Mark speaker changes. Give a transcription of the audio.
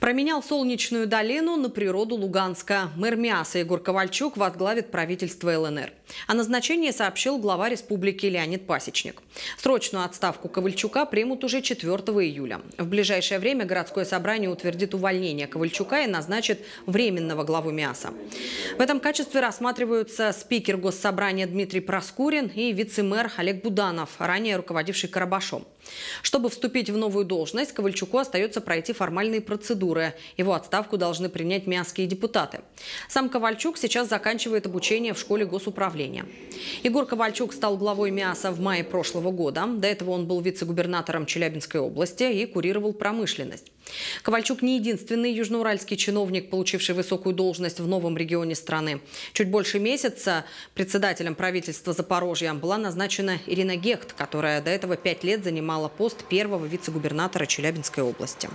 Speaker 1: Променял солнечную долину на природу Луганска. Мэр Миаса Егор Ковальчук возглавит правительство ЛНР. О назначении сообщил глава республики Леонид Пасечник. Срочную отставку Ковальчука примут уже 4 июля. В ближайшее время городское собрание утвердит увольнение Ковальчука и назначит временного главу Миаса. В этом качестве рассматриваются спикер Госсобрания Дмитрий Проскурин и вице-мэр Олег Буданов, ранее руководивший Карабашом. Чтобы вступить в новую должность, Ковальчуку остается пройти формальные процедуры культуры. Его отставку должны принять мясские депутаты. Сам Ковальчук сейчас заканчивает обучение в школе госуправления. Егор Ковальчук стал главой МИАСа в мае прошлого года. До этого он был вице-губернатором Челябинской области и курировал промышленность. Ковальчук не единственный южноуральский чиновник, получивший высокую должность в новом регионе страны. Чуть больше месяца председателем правительства Запорожья была назначена Ирина Гехт, которая до этого пять лет занимала пост первого вице-губернатора Челябинской области.